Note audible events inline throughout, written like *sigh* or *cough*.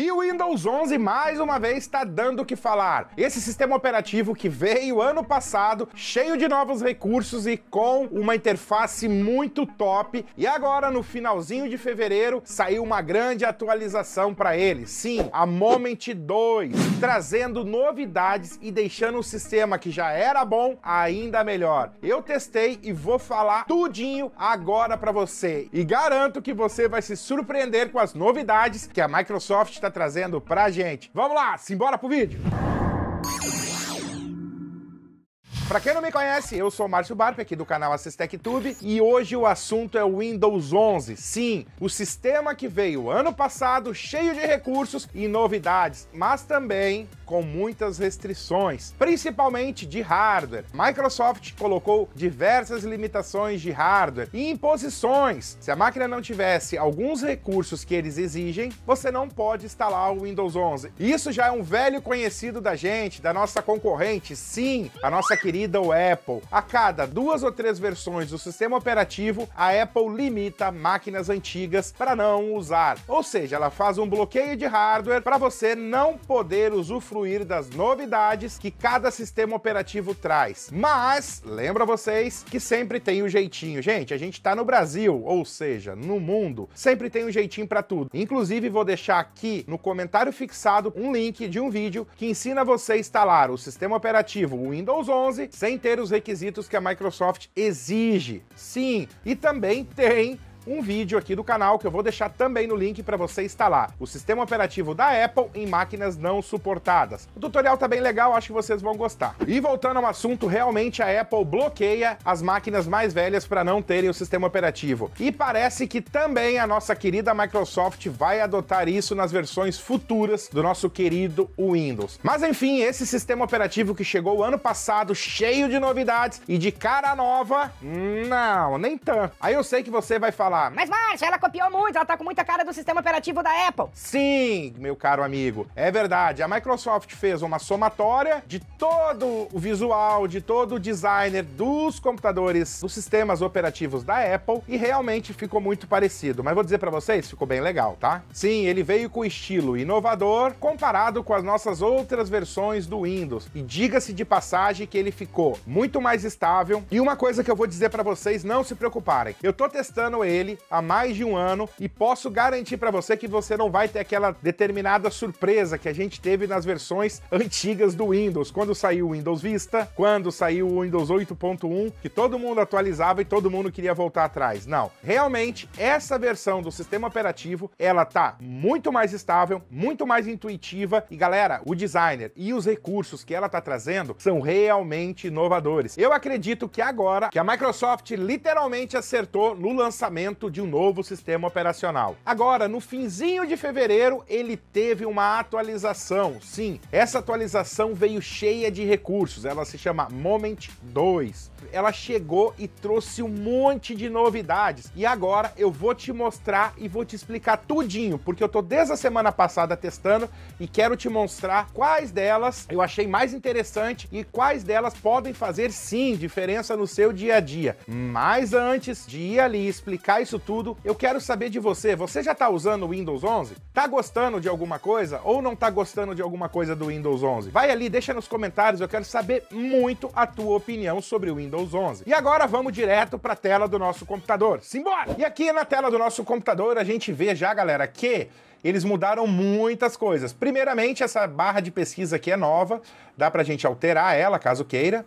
E o Windows 11 mais uma vez está dando o que falar. Esse sistema operativo que veio ano passado, cheio de novos recursos e com uma interface muito top, e agora no finalzinho de fevereiro saiu uma grande atualização para ele. Sim, a Moment 2, trazendo novidades e deixando o sistema que já era bom ainda melhor. Eu testei e vou falar tudinho agora para você e garanto que você vai se surpreender com as novidades que a Microsoft está Tá trazendo pra gente. Vamos lá, simbora pro vídeo! Para quem não me conhece, eu sou Márcio Barpe, aqui do canal Assistec Tube, e hoje o assunto é o Windows 11. Sim, o sistema que veio ano passado cheio de recursos e novidades, mas também com muitas restrições, principalmente de hardware. Microsoft colocou diversas limitações de hardware e imposições. Se a máquina não tivesse alguns recursos que eles exigem, você não pode instalar o Windows 11. Isso já é um velho conhecido da gente, da nossa concorrente, sim, a nossa querida Lidl Apple. A cada duas ou três versões do sistema operativo, a Apple limita máquinas antigas para não usar. Ou seja, ela faz um bloqueio de hardware para você não poder usufruir das novidades que cada sistema operativo traz. Mas, lembra vocês que sempre tem um jeitinho. Gente, a gente está no Brasil, ou seja, no mundo, sempre tem um jeitinho para tudo. Inclusive, vou deixar aqui no comentário fixado um link de um vídeo que ensina você a instalar o sistema operativo Windows 11 sem ter os requisitos que a Microsoft exige. Sim, e também tem um vídeo aqui do canal que eu vou deixar também no link para você instalar o sistema operativo da Apple em máquinas não suportadas. O tutorial tá bem legal, acho que vocês vão gostar. E voltando ao assunto, realmente a Apple bloqueia as máquinas mais velhas para não terem o sistema operativo. E parece que também a nossa querida Microsoft vai adotar isso nas versões futuras do nosso querido Windows. Mas enfim, esse sistema operativo que chegou ano passado cheio de novidades e de cara nova, não, nem tanto. Aí eu sei que você vai falar mas Márcio, ela copiou muito, ela tá com muita cara do sistema operativo da Apple. Sim, meu caro amigo, é verdade. A Microsoft fez uma somatória de todo o visual, de todo o designer dos computadores, dos sistemas operativos da Apple e realmente ficou muito parecido. Mas vou dizer para vocês, ficou bem legal, tá? Sim, ele veio com estilo inovador comparado com as nossas outras versões do Windows. E diga-se de passagem que ele ficou muito mais estável. E uma coisa que eu vou dizer para vocês, não se preocuparem. Eu tô testando ele dele há mais de um ano e posso garantir para você que você não vai ter aquela determinada surpresa que a gente teve nas versões antigas do Windows, quando saiu o Windows Vista, quando saiu o Windows 8.1, que todo mundo atualizava e todo mundo queria voltar atrás. Não, realmente essa versão do sistema operativo, ela tá muito mais estável, muito mais intuitiva e galera, o designer e os recursos que ela tá trazendo são realmente inovadores. Eu acredito que agora que a Microsoft literalmente acertou no lançamento lançamento de um novo sistema operacional. Agora, no finzinho de fevereiro, ele teve uma atualização. Sim, essa atualização veio cheia de recursos. Ela se chama Moment 2. Ela chegou e trouxe um monte de novidades. E agora eu vou te mostrar e vou te explicar tudinho, porque eu tô desde a semana passada testando e quero te mostrar quais delas eu achei mais interessante e quais delas podem fazer sim diferença no seu dia a dia. Mas antes de ir ali explicar isso tudo. Eu quero saber de você. Você já está usando o Windows 11? Tá gostando de alguma coisa ou não tá gostando de alguma coisa do Windows 11? Vai ali, deixa nos comentários. Eu quero saber muito a tua opinião sobre o Windows 11. E agora vamos direto para a tela do nosso computador. Simbora! E aqui na tela do nosso computador a gente vê já, galera, que eles mudaram muitas coisas. Primeiramente, essa barra de pesquisa aqui é nova, dá pra gente alterar ela caso queira,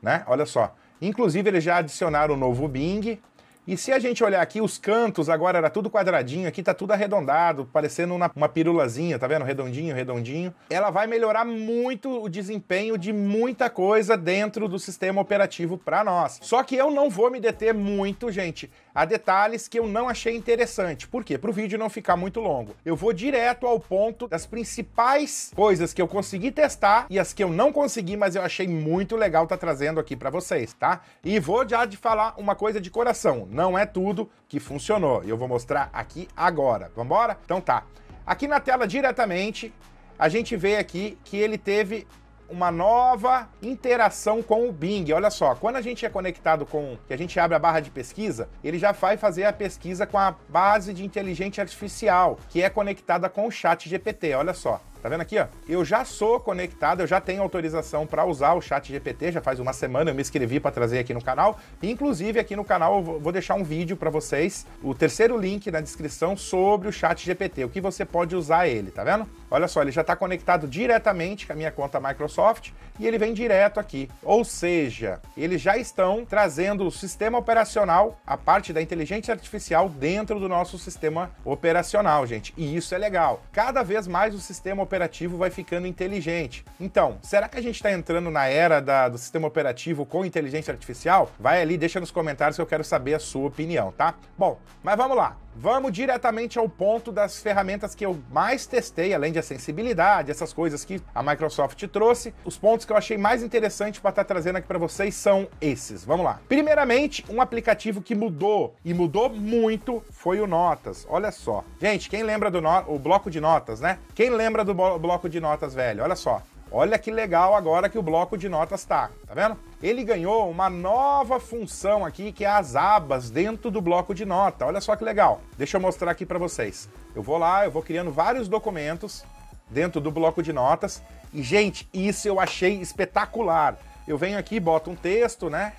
né? Olha só. Inclusive, eles já adicionaram o novo Bing, e se a gente olhar aqui, os cantos agora era tudo quadradinho, aqui tá tudo arredondado, parecendo uma, uma pirulazinha, tá vendo? Redondinho, redondinho. Ela vai melhorar muito o desempenho de muita coisa dentro do sistema operativo para nós. Só que eu não vou me deter muito, gente, a detalhes que eu não achei interessante. Por quê? Para o vídeo não ficar muito longo. Eu vou direto ao ponto das principais coisas que eu consegui testar e as que eu não consegui, mas eu achei muito legal tá trazendo aqui para vocês, tá? E vou já de falar uma coisa de coração não é tudo que funcionou. E eu vou mostrar aqui agora. Vambora? Então tá. Aqui na tela diretamente, a gente vê aqui que ele teve uma nova interação com o Bing. Olha só, quando a gente é conectado com, que a gente abre a barra de pesquisa, ele já vai fazer a pesquisa com a base de inteligência artificial, que é conectada com o chat GPT. Olha só. Tá vendo aqui, ó? Eu já sou conectado, eu já tenho autorização para usar o Chat GPT, já faz uma semana eu me inscrevi para trazer aqui no canal. Inclusive, aqui no canal eu vou deixar um vídeo para vocês, o terceiro link na descrição sobre o Chat GPT, o que você pode usar ele, tá vendo? Olha só, ele já está conectado diretamente com a minha conta Microsoft e ele vem direto aqui. Ou seja, eles já estão trazendo o sistema operacional, a parte da inteligência artificial dentro do nosso sistema operacional, gente. E isso é legal. Cada vez mais o sistema operacional operativo vai ficando inteligente. Então, será que a gente está entrando na era da, do sistema operativo com inteligência artificial? Vai ali, deixa nos comentários que eu quero saber a sua opinião, tá? Bom, mas vamos lá. Vamos diretamente ao ponto das ferramentas que eu mais testei, além de acessibilidade, sensibilidade, essas coisas que a Microsoft trouxe. Os pontos que eu achei mais interessante para estar tá trazendo aqui para vocês são esses. Vamos lá. Primeiramente, um aplicativo que mudou e mudou muito foi o Notas. Olha só. Gente, quem lembra do no... o bloco de notas, né? Quem lembra do bloco de notas, velho? Olha só. Olha que legal agora que o bloco de notas está, tá vendo? Ele ganhou uma nova função aqui que é as abas dentro do bloco de nota. Olha só que legal. Deixa eu mostrar aqui para vocês. Eu vou lá, eu vou criando vários documentos dentro do bloco de notas. E gente, isso eu achei espetacular. Eu venho aqui, boto um texto, né?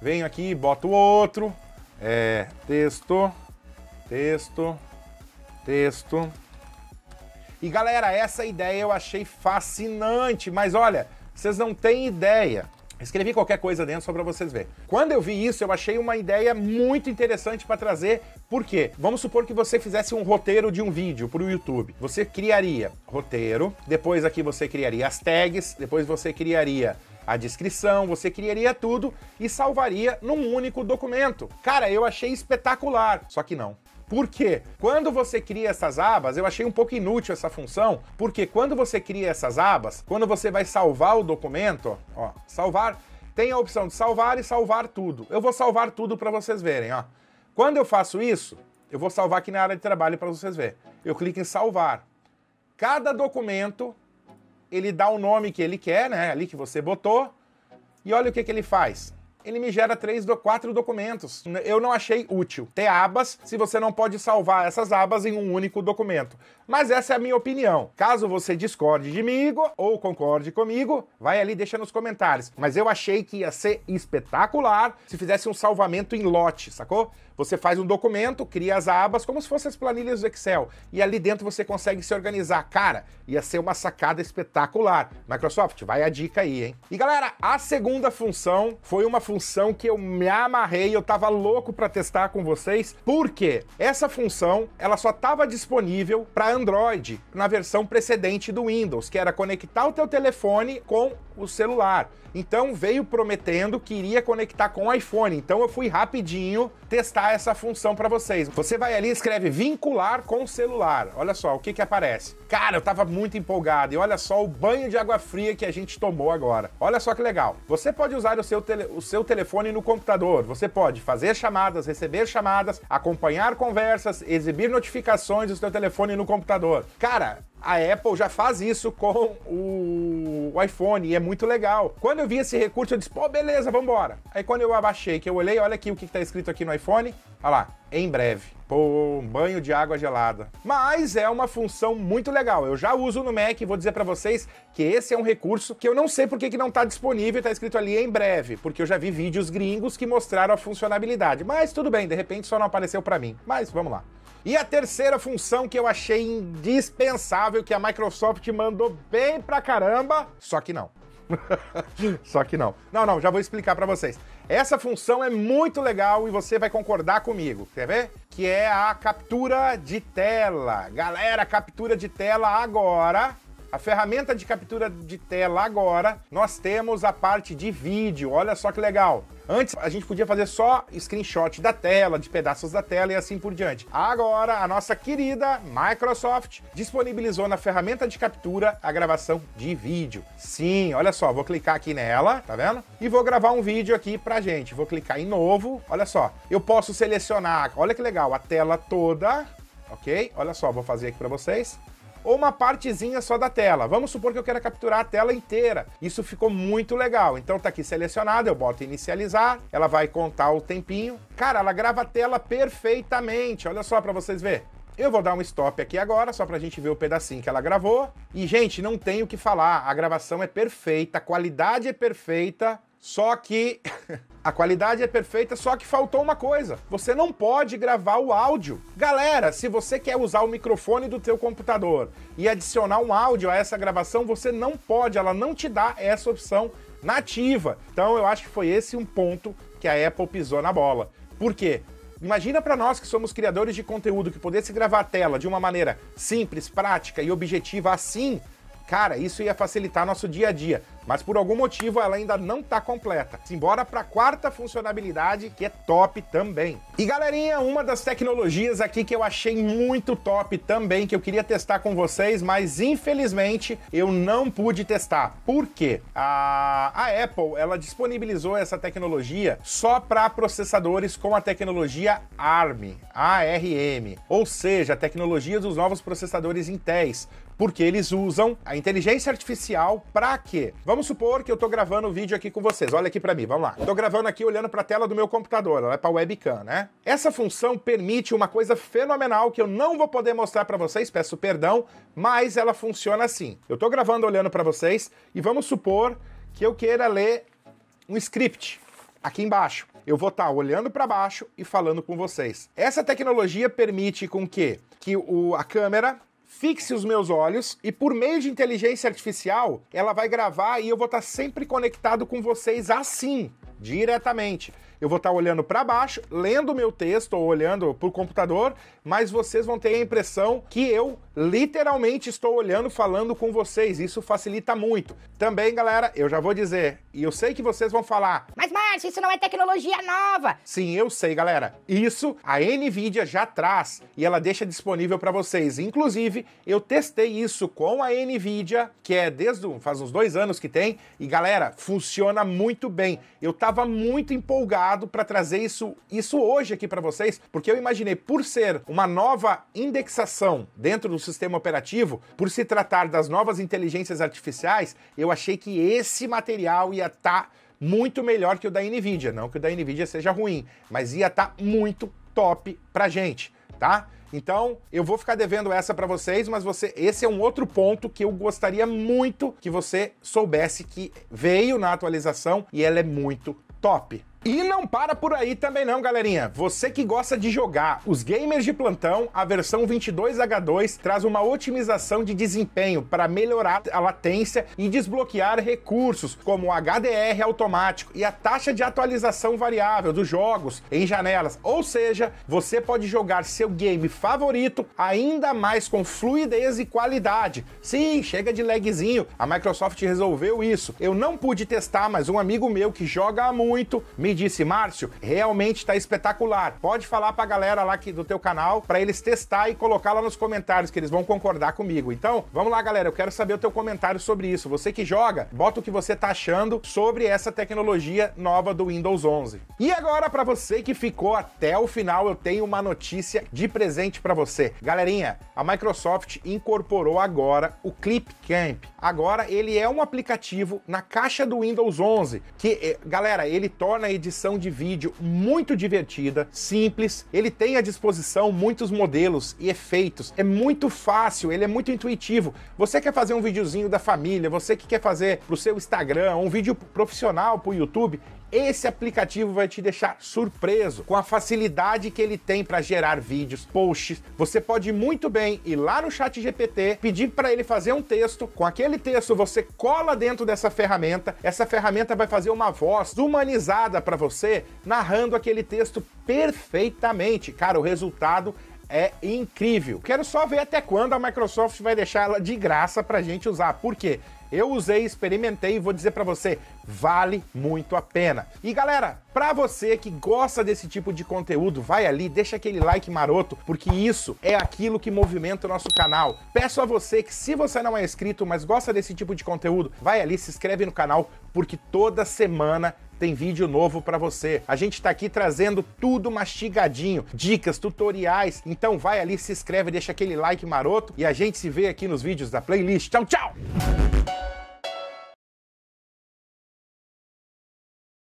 Venho aqui, boto outro. É, texto, texto, texto e galera, essa ideia eu achei fascinante, mas olha, vocês não têm ideia. Escrevi qualquer coisa dentro só para vocês verem. Quando eu vi isso, eu achei uma ideia muito interessante para trazer. Por quê? Vamos supor que você fizesse um roteiro de um vídeo para o YouTube. Você criaria roteiro, depois aqui você criaria as tags, depois você criaria a descrição, você criaria tudo e salvaria num único documento. Cara, eu achei espetacular. Só que não. Por quê? Quando você cria essas abas, eu achei um pouco inútil essa função, porque quando você cria essas abas, quando você vai salvar o documento, ó, salvar, tem a opção de salvar e salvar tudo. Eu vou salvar tudo para vocês verem, ó. Quando eu faço isso, eu vou salvar aqui na área de trabalho para vocês verem. Eu clico em salvar. Cada documento, ele dá o nome que ele quer, né? Ali que você botou. E olha o que, que ele faz ele me gera três ou quatro documentos. Eu não achei útil ter abas se você não pode salvar essas abas em um único documento. Mas essa é a minha opinião. Caso você discorde de mim ou concorde comigo, vai ali deixa nos comentários. Mas eu achei que ia ser espetacular se fizesse um salvamento em lote, sacou? Você faz um documento, cria as abas como se fossem as planilhas do Excel e ali dentro você consegue se organizar. Cara, ia ser uma sacada espetacular. Microsoft, vai a dica aí, hein? E galera, a segunda função foi uma função que eu me amarrei, eu tava louco para testar com vocês, porque essa função, ela só tava disponível para Android na versão precedente do Windows, que era conectar o teu telefone com o celular. Então veio prometendo que iria conectar com o iPhone. Então eu fui rapidinho testar essa função para vocês. Você vai ali e escreve vincular com celular. Olha só o que que aparece. Cara, eu tava muito empolgado e olha só o banho de água fria que a gente tomou agora. Olha só que legal. Você pode usar o seu, tele, o seu telefone no computador. Você pode fazer chamadas, receber chamadas, acompanhar conversas, exibir notificações do seu telefone no computador. Cara, a Apple já faz isso com o iPhone e é muito legal. Quando eu vi esse recurso, eu disse, pô, beleza, vambora. Aí quando eu abaixei, que eu olhei, olha aqui o que está escrito aqui no iPhone, olha lá, em breve. Pô, um banho de água gelada. Mas é uma função muito legal. Eu já uso no Mac e vou dizer para vocês que esse é um recurso que eu não sei por que, que não está disponível, está escrito ali em breve, porque eu já vi vídeos gringos que mostraram a funcionalidade. Mas tudo bem, de repente só não apareceu para mim. Mas vamos lá. E a terceira função que eu achei indispensável, que a Microsoft mandou bem pra caramba, só que não. *laughs* Só que não. Não, não, já vou explicar para vocês. Essa função é muito legal e você vai concordar comigo, quer ver? Que é a captura de tela. Galera, captura de tela agora. A ferramenta de captura de tela agora, nós temos a parte de vídeo. Olha só que legal. Antes a gente podia fazer só screenshot da tela, de pedaços da tela e assim por diante. Agora a nossa querida Microsoft disponibilizou na ferramenta de captura a gravação de vídeo. Sim, olha só, vou clicar aqui nela, tá vendo? E vou gravar um vídeo aqui pra gente. Vou clicar em novo, olha só. Eu posso selecionar, olha que legal, a tela toda, ok? Olha só, vou fazer aqui para vocês ou uma partezinha só da tela. Vamos supor que eu quero capturar a tela inteira. Isso ficou muito legal. Então tá aqui selecionado, eu boto inicializar, ela vai contar o tempinho. Cara, ela grava a tela perfeitamente. Olha só para vocês verem. Eu vou dar um stop aqui agora, só pra gente ver o pedacinho que ela gravou. E, gente, não tem o que falar, a gravação é perfeita, a qualidade é perfeita, só que *laughs* a qualidade é perfeita, só que faltou uma coisa. Você não pode gravar o áudio. Galera, se você quer usar o microfone do teu computador e adicionar um áudio a essa gravação, você não pode, ela não te dá essa opção nativa. Então eu acho que foi esse um ponto que a Apple pisou na bola. Por quê? Imagina para nós que somos criadores de conteúdo que pudesse gravar a tela de uma maneira simples, prática e objetiva assim, cara, isso ia facilitar nosso dia a dia mas por algum motivo ela ainda não está completa. Embora para a quarta funcionalidade, que é top também. E galerinha, uma das tecnologias aqui que eu achei muito top também, que eu queria testar com vocês, mas infelizmente eu não pude testar. Por quê? A, a Apple, ela disponibilizou essa tecnologia só para processadores com a tecnologia ARM, ARM, ou seja, a tecnologia dos novos processadores Intel, porque eles usam a inteligência artificial para quê? Vamos Vamos supor que eu tô gravando o vídeo aqui com vocês. Olha aqui para mim, vamos lá. Tô gravando aqui olhando para a tela do meu computador, ela é para webcam, né? Essa função permite uma coisa fenomenal que eu não vou poder mostrar para vocês, peço perdão, mas ela funciona assim. Eu tô gravando olhando para vocês e vamos supor que eu queira ler um script aqui embaixo. Eu vou estar tá olhando para baixo e falando com vocês. Essa tecnologia permite com que que o, a câmera fixe os meus olhos e por meio de inteligência artificial, ela vai gravar e eu vou estar sempre conectado com vocês assim diretamente. Eu vou estar olhando para baixo, lendo o meu texto ou olhando para o computador, mas vocês vão ter a impressão que eu literalmente estou olhando, falando com vocês. Isso facilita muito. Também, galera, eu já vou dizer, e eu sei que vocês vão falar, mas Márcio, isso não é tecnologia nova. Sim, eu sei, galera. Isso a Nvidia já traz e ela deixa disponível para vocês. Inclusive, eu testei isso com a Nvidia, que é desde faz uns dois anos que tem, e galera, funciona muito bem. Eu estava estava muito empolgado para trazer isso, isso hoje aqui para vocês, porque eu imaginei, por ser uma nova indexação dentro do sistema operativo, por se tratar das novas inteligências artificiais, eu achei que esse material ia estar. Tá muito melhor que o da Nvidia, não que o da Nvidia seja ruim, mas ia estar tá muito top para gente, tá? Então, eu vou ficar devendo essa para vocês, mas você, esse é um outro ponto que eu gostaria muito que você soubesse que veio na atualização e ela é muito top. E não para por aí também não, galerinha. Você que gosta de jogar, os gamers de plantão, a versão 22H2 traz uma otimização de desempenho para melhorar a latência e desbloquear recursos, como o HDR automático e a taxa de atualização variável dos jogos em janelas. Ou seja, você pode jogar seu game favorito ainda mais com fluidez e qualidade. Sim, chega de lagzinho. A Microsoft resolveu isso. Eu não pude testar, mas um amigo meu que joga muito me ele disse: Márcio, realmente está espetacular. Pode falar para a galera lá do teu canal para eles testar e colocar lá nos comentários que eles vão concordar comigo. Então, vamos lá, galera. Eu quero saber o teu comentário sobre isso. Você que joga, bota o que você tá achando sobre essa tecnologia nova do Windows 11. E agora, para você que ficou até o final, eu tenho uma notícia de presente para você. Galerinha, a Microsoft incorporou agora o Clip Camp. Agora ele é um aplicativo na caixa do Windows 11 que, eh, galera, ele torna a edição de vídeo muito divertida, simples. Ele tem à disposição muitos modelos e efeitos. É muito fácil, ele é muito intuitivo. Você quer fazer um videozinho da família, você que quer fazer pro seu Instagram, um vídeo profissional pro YouTube, esse aplicativo vai te deixar surpreso com a facilidade que ele tem para gerar vídeos, posts. Você pode muito bem ir lá no chat GPT, pedir para ele fazer um texto, com aquele texto você cola dentro dessa ferramenta, essa ferramenta vai fazer uma voz humanizada para você, narrando aquele texto perfeitamente. Cara, o resultado é incrível. Quero só ver até quando a Microsoft vai deixar ela de graça para gente usar. Por quê? Eu usei, experimentei e vou dizer para você, vale muito a pena. E galera, para você que gosta desse tipo de conteúdo, vai ali, deixa aquele like maroto, porque isso é aquilo que movimenta o nosso canal. Peço a você que se você não é inscrito, mas gosta desse tipo de conteúdo, vai ali, se inscreve no canal, porque toda semana tem vídeo novo para você. A gente está aqui trazendo tudo mastigadinho, dicas, tutoriais. Então vai ali, se inscreve, deixa aquele like maroto e a gente se vê aqui nos vídeos da playlist. Tchau, tchau.